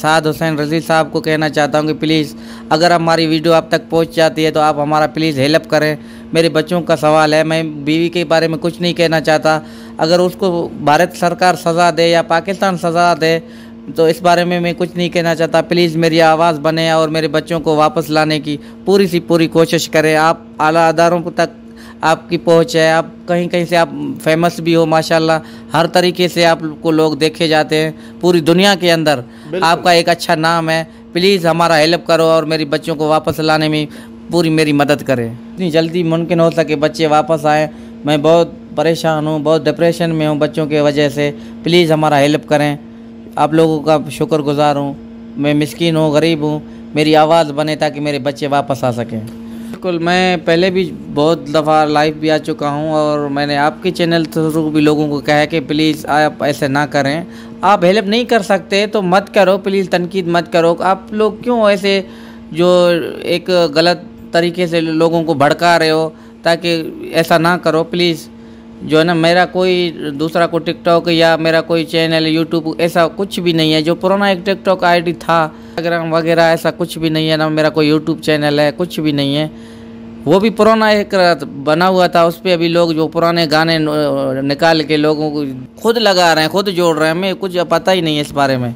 साद हुसैन रजीद साहब को कहना चाहता हूँ कि प्लीज़ अगर हमारी वीडियो आप तक पहुँच जाती है तो आप हमारा प्लीज़ हेल्प करें मेरे बच्चों का सवाल है मैं बीवी के बारे में कुछ नहीं कहना चाहता अगर उसको भारत सरकार सज़ा दे या पाकिस्तान सज़ा दे तो इस बारे में मैं कुछ नहीं कहना चाहता प्लीज़ मेरी आवाज़ बने और मेरे बच्चों को वापस लाने की पूरी सी पूरी कोशिश करें आप आला अदारों तक आपकी पहुंच है आप कहीं कहीं से आप फेमस भी हो माशाल्लाह हर तरीके से आपको लोग देखे जाते हैं पूरी दुनिया के अंदर आपका एक अच्छा नाम है प्लीज़ हमारा हेल्प करो और मेरी बच्चों को वापस लाने में पूरी मेरी मदद करें इतनी जल्दी मुमकिन हो सके बच्चे वापस आएँ मैं बहुत परेशान हूँ बहुत डिप्रेशन में हूँ बच्चों के वजह से प्लीज़ हमारा हेल्प करें आप लोगों का शुक्रगुजार हूँ मैं मिसकिन हूँ गरीब हूँ मेरी आवाज़ बने ताकि मेरे बच्चे वापस आ सकें बिल्कुल मैं पहले भी बहुत दफ़ा लाइव भी आ चुका हूँ और मैंने आपके चैनल थ्रू भी लोगों को कहा है कि प्लीज़ आप ऐसे ना करें आप हेल्प नहीं कर सकते तो मत करो प्लीज़ तनकीद मत करो आप लोग क्यों ऐसे जो एक गलत तरीके से लोगों को भड़का रहे हो ताकि ऐसा ना करो प्लीज़ जो है ना मेरा कोई दूसरा को टिकटॉक या मेरा कोई चैनल यूट्यूब ऐसा कुछ भी नहीं है जो पुराना एक टिकटॉक आईडी था इंस्टाग्राम वगैरह ऐसा कुछ भी नहीं है ना मेरा कोई यूट्यूब चैनल है कुछ भी नहीं है वो भी पुराना एक बना हुआ था उस पर अभी लोग जो पुराने गाने निकाल के लोगों को खुद लगा रहे हैं खुद जोड़ रहे हैं हमें कुछ पता ही नहीं है इस बारे में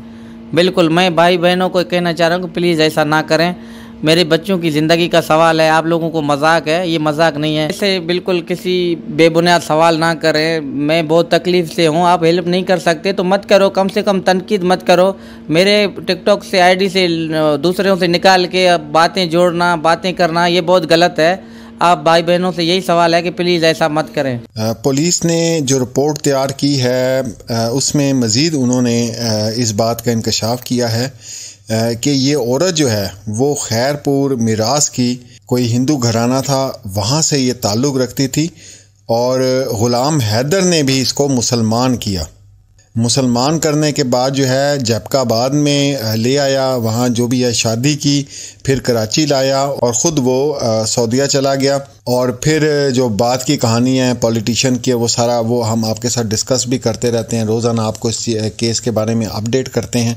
बिल्कुल मैं भाई बहनों को कहना चाह रहा हूँ कि प्लीज़ ऐसा ना करें मेरे बच्चों की ज़िंदगी का सवाल है आप लोगों को मजाक है ये मजाक नहीं है ऐसे बिल्कुल किसी बेबुनियाद सवाल ना करें मैं बहुत तकलीफ़ से हूँ आप हेल्प नहीं कर सकते तो मत करो कम से कम तनकीद मत करो मेरे टिकटॉक से आईडी से दूसरों से निकाल के बातें जोड़ना बातें करना ये बहुत गलत है आप भाई बहनों से यही सवाल है कि प्लीज़ ऐसा मत करें पुलिस ने जो रिपोर्ट तैयार की है उसमें मज़ीद उन्होंने इस बात का इंकशाफ किया है कि ये औरत जो है वो खैरपुर मिराज की कोई हिंदू घराना था वहाँ से ये ताल्लुक़ रखती थी और ग़ुलाम हैदर ने भी इसको मुसलमान किया मुसलमान करने के बाद जो है जैपकाबाद में ले आया वहाँ जो भी है शादी की फिर कराची लाया और ख़ुद वो सऊदिया चला गया और फिर जो बात की कहानी है पॉलिटिशियन की वो सारा वो हम आपके साथ डिस्कस भी करते रहते हैं रोज़ाना आपको इस केस के बारे में अपडेट करते हैं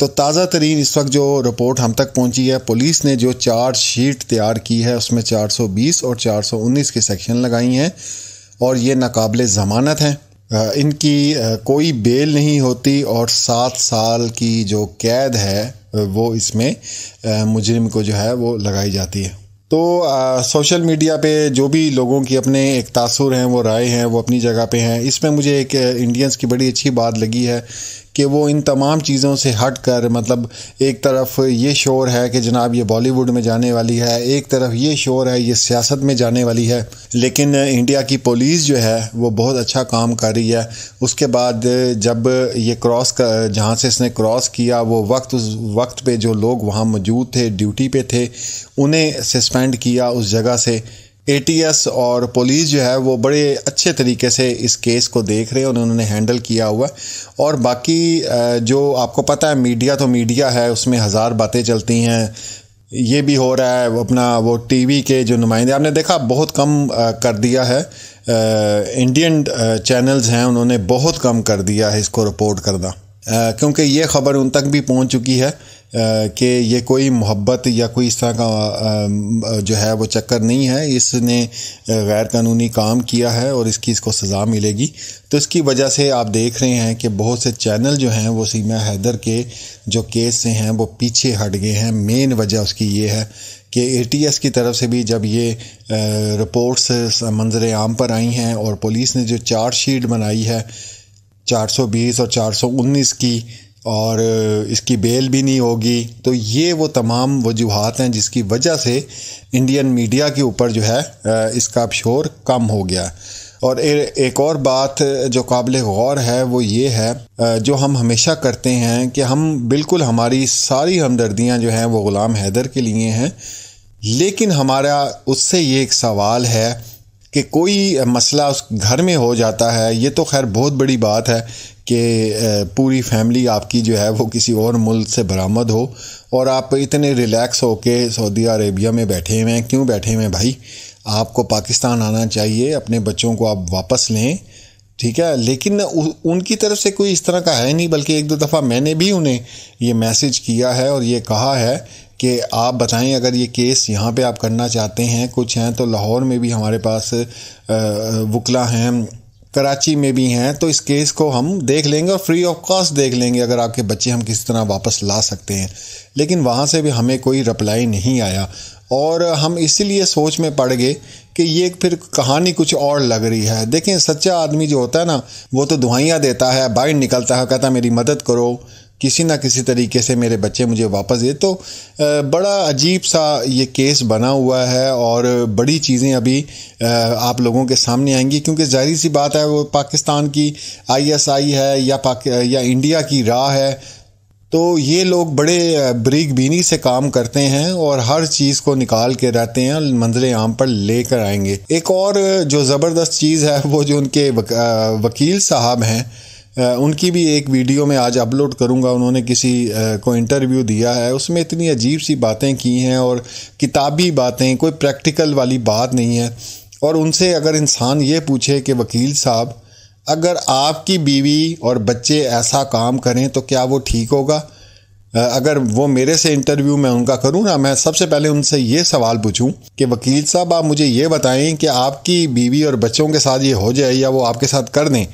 तो ताज़ा तरीन इस वक्त जो रिपोर्ट हम तक पहुंची है पुलिस ने जो चार्ज शीट तैयार की है उसमें 420 और 419 के सेक्शन लगाई हैं और ये नाकबले ज़मानत हैं इनकी कोई बेल नहीं होती और सात साल की जो कैद है वो इसमें मुजरिम को जो है वो लगाई जाती है तो आ, सोशल मीडिया पे जो भी लोगों की अपने एक तासुर हैं वो राय हैं वो अपनी जगह पे हैं इसमें मुझे एक इंडियंस की बड़ी अच्छी बात लगी है कि वो इन तमाम चीज़ों से हट कर मतलब एक तरफ ये शोर है कि जनाब ये बॉलीवुड में जाने वाली है एक तरफ ये शोर है ये सियासत में जाने वाली है लेकिन इंडिया की पुलिस जो है वो बहुत अच्छा काम कर रही है उसके बाद जब ये क्रॉस जहाँ से इसने क्रॉस किया वो वक्त उस वक्त पे जो लोग वहाँ मौजूद थे ड्यूटी पे थे उन्हें सस्पेंड किया उस जगह से एटीएस और पुलिस जो है वो बड़े अच्छे तरीके से इस केस को देख रहे हैं उन्होंने हैंडल किया हुआ और बाकी जो आपको पता है मीडिया तो मीडिया है उसमें हज़ार बातें चलती हैं ये भी हो रहा है अपना वो टीवी के जो नुमाइंदे आपने देखा बहुत कम कर दिया है इंडियन चैनल्स हैं उन्होंने बहुत कम कर दिया है इसको रिपोर्ट करना क्योंकि ये ख़बर उन तक भी पहुंच चुकी है कि ये कोई मोहब्बत या कोई इस तरह का जो है वो चक्कर नहीं है इसने गैर कानूनी काम किया है और इसकी इसको सज़ा मिलेगी तो इसकी वजह से आप देख रहे हैं कि बहुत से चैनल जो हैं वो सीमा हैदर के जो केस से हैं वो पीछे हट गए हैं मेन वजह उसकी ये है कि एटीएस की तरफ से भी जब ये रिपोर्ट्स मंजर आम पर आई हैं और पुलिस ने जो चार्जशीट बनाई है 420 और 419 की और इसकी बेल भी नहीं होगी तो ये वो तमाम वजूहत हैं जिसकी वजह से इंडियन मीडिया के ऊपर जो है इसका शोर कम हो गया और ए, एक और बात जो काबिल गौर है वो ये है जो हम हमेशा करते हैं कि हम बिल्कुल हमारी सारी हमदर्दियाँ जो हैं वो ग़ुलाम हैदर के लिए हैं लेकिन हमारा उससे ये एक सवाल है कि कोई मसला उस घर में हो जाता है ये तो खैर बहुत बड़ी बात है कि पूरी फैमिली आपकी जो है वो किसी और मुल्क से बरामद हो और आप इतने रिलैक्स हो के सऊदी अरेबिया में बैठे हुए हैं क्यों बैठे हुए हैं भाई आपको पाकिस्तान आना चाहिए अपने बच्चों को आप वापस लें ठीक है लेकिन उनकी तरफ से कोई इस तरह का है नहीं बल्कि एक दो दफ़ा मैंने भी उन्हें ये मैसेज किया है और ये कहा है कि आप बताएं अगर ये केस यहाँ पे आप करना चाहते हैं कुछ हैं तो लाहौर में भी हमारे पास वकला हैं कराची में भी हैं तो इस केस को हम देख लेंगे और फ्री ऑफ कॉस्ट देख लेंगे अगर आपके बच्चे हम किसी तरह वापस ला सकते हैं लेकिन वहाँ से भी हमें कोई रिप्लाई नहीं आया और हम इसीलिए सोच में पड़ गए कि ये फिर कहानी कुछ और लग रही है देखें सच्चा आदमी जो होता है ना वो तो दुआइयाँ देता है बाहर निकलता है कहता है मेरी मदद करो किसी ना किसी तरीके से मेरे बच्चे मुझे वापस दे तो बड़ा अजीब सा ये केस बना हुआ है और बड़ी चीज़ें अभी आप लोगों के सामने आएंगी क्योंकि जाहिर सी बात है वो पाकिस्तान की आईएसआई है या पाक या इंडिया की राह है तो ये लोग बड़े बरीक बीनी से काम करते हैं और हर चीज़ को निकाल के रहते हैं मंजिल आम पर लेकर आएंगे एक और जो ज़बरदस्त चीज़ है वो जो उनके वकील साहब हैं उनकी भी एक वीडियो में आज अपलोड करूँगा उन्होंने किसी को इंटरव्यू दिया है उसमें इतनी अजीब सी बातें की हैं और किताबी बातें कोई प्रैक्टिकल वाली बात नहीं है और उनसे अगर इंसान ये पूछे कि वकील साहब अगर आपकी बीवी और बच्चे ऐसा काम करें तो क्या वो ठीक होगा अगर वो मेरे से इंटरव्यू मैं उनका करूँ ना मैं सबसे पहले उनसे ये सवाल पूछूं कि वकील साहब आप मुझे ये बताएं कि आपकी बीवी और बच्चों के साथ ये हो जाए या वो आपके साथ कर दें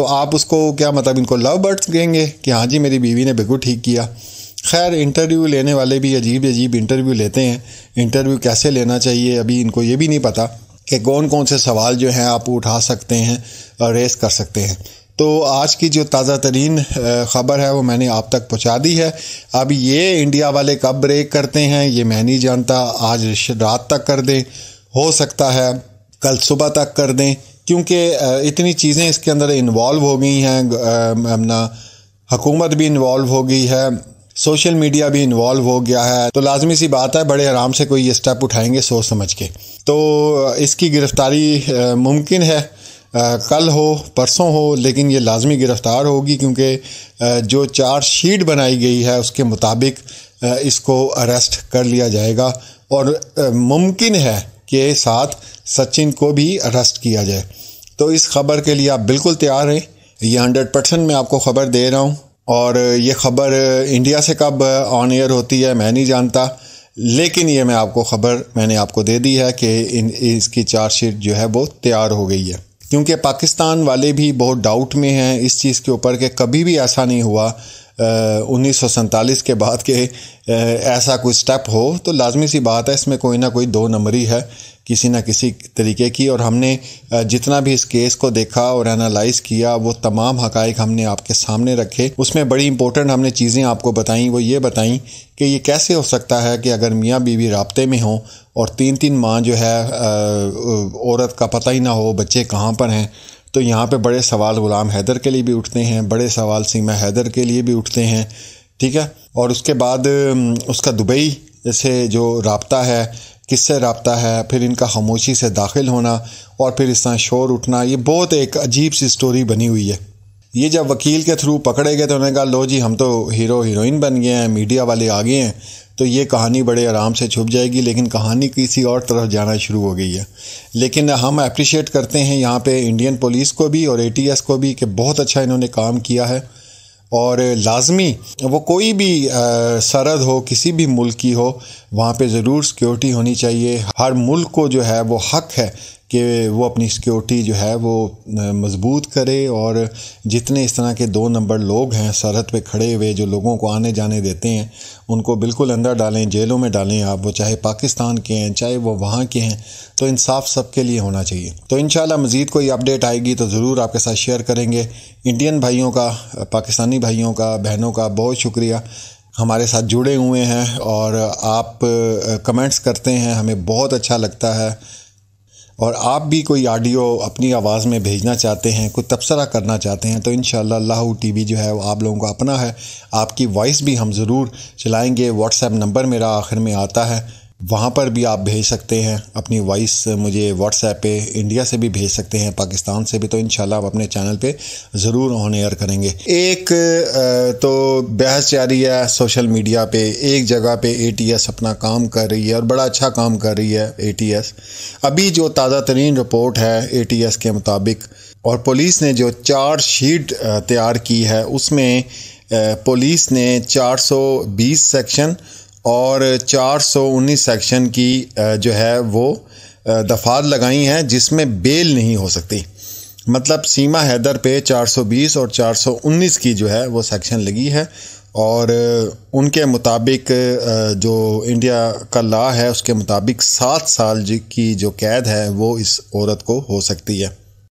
तो आप उसको क्या मतलब इनको लव बर्ड्स कहेंगे कि हाँ जी मेरी बीवी ने बिल्कुल ठीक किया खैर इंटरव्यू लेने वाले भी अजीब अजीब इंटरव्यू लेते हैं इंटरव्यू कैसे लेना चाहिए अभी इनको ये भी नहीं पता कि कौन कौन से सवाल जो हैं आप उठा सकते हैं और रेस कर सकते हैं तो आज की जो ताज़ा तरीन ख़बर है वो मैंने आप तक पहुंचा दी है अब ये इंडिया वाले कब ब्रेक करते हैं ये मैं नहीं जानता आज रात तक कर दें हो सकता है कल सुबह तक कर दें क्योंकि इतनी चीज़ें इसके अंदर इन्वॉल्व हो गई हैं अपना हकूमत भी इन्वॉल्व हो गई है सोशल मीडिया भी इन्वॉल्व हो गया है तो लाजमी सी बात है बड़े आराम से कोई ये स्टेप उठाएंगे सोच समझ के तो इसकी गिरफ्तारी मुमकिन है आ, कल हो परसों हो लेकिन ये लाजमी गिरफ़्तार होगी क्योंकि जो चार्ज शीट बनाई गई है उसके मुताबिक इसको अरेस्ट कर लिया जाएगा और मुमकिन है के साथ सचिन को भी अरेस्ट किया जाए तो इस खबर के लिए आप बिल्कुल तैयार हैं ये हंड्रेड परसेंट मैं आपको खबर दे रहा हूँ और ये खबर इंडिया से कब ऑन एयर होती है मैं नहीं जानता लेकिन ये मैं आपको खबर मैंने आपको दे दी है कि इन इसकी चार्जशीट जो है वो तैयार हो गई है क्योंकि पाकिस्तान वाले भी बहुत डाउट में हैं इस चीज़ के ऊपर कि कभी भी ऐसा नहीं हुआ उन्नीस के बाद के ऐसा कोई स्टेप हो तो लाजमी सी बात है इसमें कोई ना कोई दो नंबरी है किसी ना किसी तरीके की और हमने जितना भी इस केस को देखा और एनालाइज किया वो तमाम हकाइक हमने आपके सामने रखे उसमें बड़ी इंपॉर्टेंट हमने चीज़ें आपको बताई वो ये बताई कि ये कैसे हो सकता है कि अगर मियाँ बीवी रबते में हों और तीन तीन माँ जो है औरत का पता ही ना हो बच्चे कहाँ पर हैं तो यहाँ पे बड़े सवाल ग़ुलाम हैदर के लिए भी उठते हैं बड़े सवाल सीमा हैदर के लिए भी उठते हैं ठीक है और उसके बाद उसका दुबई से जो रबता है किससे रबता है फिर इनका खामोशी से दाखिल होना और फिर इस तरह शोर उठना ये बहुत एक अजीब सी स्टोरी बनी हुई है ये जब वकील के थ्रू पकड़े गए तो उन्होंने कहा लो जी हम तो हीरो हीरोइन बन गए हैं मीडिया वाले आ गए हैं तो ये कहानी बड़े आराम से छुप जाएगी लेकिन कहानी किसी और तरफ जाना शुरू हो गई है लेकिन हम अप्रिशिएट करते हैं यहाँ पे इंडियन पुलिस को भी और एटीएस को भी कि बहुत अच्छा इन्होंने काम किया है और लाजमी वो कोई भी सरहद हो किसी भी मुल्क की हो वहाँ पे ज़रूर सिक्योरिटी होनी चाहिए हर मुल्क को जो है वो हक है कि वो अपनी सिक्योरिटी जो है वो मजबूत करे और जितने इस तरह के दो नंबर लोग हैं सरहद पे खड़े हुए जो लोगों को आने जाने देते हैं उनको बिल्कुल अंदर डालें जेलों में डालें आप वो चाहे पाकिस्तान के हैं चाहे वो वहाँ के हैं तो इंसाफ सबके लिए होना चाहिए तो इन मज़ीद कोई अपडेट आएगी तो ज़रूर आपके साथ शेयर करेंगे इंडियन भाइयों का पाकिस्तानी भाइयों का बहनों का बहुत शुक्रिया हमारे साथ जुड़े हुए हैं और आप कमेंट्स करते हैं हमें बहुत अच्छा लगता है और आप भी कोई ऑडियो अपनी आवाज़ में भेजना चाहते हैं कोई तबसरा करना चाहते हैं तो इन शाह टी वी जो है वो आप लोगों का अपना है आपकी वॉइस भी हम ज़रूर चलाएँगे व्हाट्सएप नंबर मेरा आखिर में आता है वहाँ पर भी आप भेज सकते हैं अपनी वॉइस मुझे व्हाट्सएप पे इंडिया से भी भेज सकते हैं पाकिस्तान से भी तो इन आप अपने चैनल पे ज़रूर ऑन एयर करेंगे एक तो बहस जारी है सोशल मीडिया पे एक जगह पे एटीएस अपना काम कर रही है और बड़ा अच्छा काम कर रही है एटीएस अभी जो ताज़ा तरीन रिपोर्ट है ए के मुताबिक और पुलिस ने जो चार्ज शीट तैयार की है उसमें पुलिस ने चार सेक्शन और 419 सेक्शन की जो है वो दफात लगाई हैं जिसमें बेल नहीं हो सकती मतलब सीमा हैदर पे 420 और 419 की जो है वो सेक्शन लगी है और उनके मुताबिक जो इंडिया का ला है उसके मुताबिक सात साल की जो कैद है वो इस औरत को हो सकती है